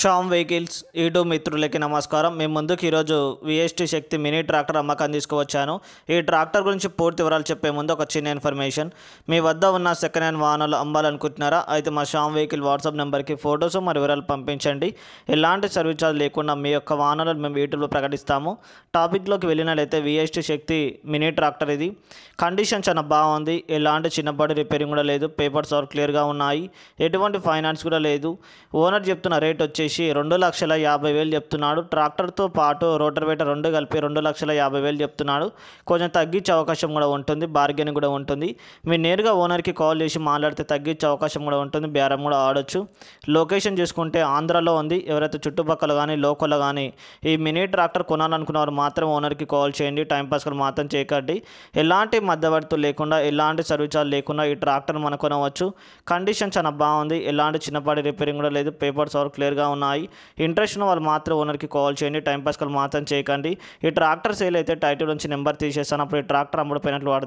Sam vehicles YouTube మిత్రులకి నమస్కారం మేము ముందుకు ఈరోజు విఎస్టీ శక్తి మినీ ట్రాక్టర్ అమ్మకాన్ని తీసుకువచ్చాను ఈ ట్రాక్టర్ గురించి పూర్తి వివరాలు చెప్పే ముందు ఒక చిన్న ఇన్ఫర్మేషన్ మీ వద్ద ఉన్న సెకండ్ హ్యాండ్ వాహనాలు అమ్మాలనుకుంటున్నారా అయితే మా షామ్ వెహికల్ వాట్సాప్ నెంబర్కి ఫొటోస్ మరియు వివరాలు పంపించండి ఎలాంటి సర్వీస్ ఛార్జ్ లేకుండా మీ యొక్క వాహనాలను మేము యూట్యూబ్లో ప్రకటిస్తాము టాపిక్లోకి వెళ్ళినట్లయితే విఎస్టీ శక్తి మినీ ట్రాక్టర్ ఇది కండిషన్ చాలా బాగుంది ఎలాంటి చిన్నపాటి రిపేరింగ్ కూడా లేదు పేపర్స్ ఆర్ క్లియర్గా ఉన్నాయి ఎటువంటి ఫైనాన్స్ కూడా లేదు ఓనర్ చెప్తున్న రేట్ వచ్చి వచ్చేసి రెండు లక్షల యాభై వేలు చెప్తున్నాడు ట్రాక్టర్తో పాటు రోటర్వేటర్ రెండు కలిపి రెండు లక్షల యాభై వేలు చెప్తున్నాడు కొంచెం తగ్గించే అవకాశం కూడా ఉంటుంది బార్గెన్ కూడా ఉంటుంది మీరు నేరుగా ఓనర్కి కాల్ చేసి మాట్లాడితే తగ్గించే అవకాశం కూడా ఉంటుంది బేరం కూడా ఆడొచ్చు లొకేషన్ చూసుకుంటే ఆంధ్రాలో ఉంది ఎవరైతే చుట్టుపక్కల కానీ లోకల్ కానీ ఈ మినీ ట్రాక్టర్ కొనాలనుకున్నవారు మాత్రం ఓనర్కి కాల్ చేయండి కూడా మాత్రం చేయకండి ఎలాంటి మధ్యవర్తులు లేకుండా ఎలాంటి సర్వీసాలు లేకుండా ఈ ట్రాక్టర్ మనం కొనవచ్చు కండిషన్ చాలా బాగుంది ఎలాంటి చిన్నపాటి రిపేరింగ్ కూడా లేదు పేపర్స్ ఆర్ క్లియర్గా అవైలబుల్గా ఉన్నాయి ఇంట్రెస్ట్ ఉన్న వాళ్ళు మాత్రం ఓనర్కి కాల్ చేయండి టైంపాస్ కాల్ మాత్రం చేయకండి ఈ ట్రాక్టర్ సేల్ అయితే టైటిల్ నుంచి నెంబర్ తీసేస్తాను అప్పుడు ఈ ట్రాక్టర్ అమ్ముడు పోయినట్లు వాడదాం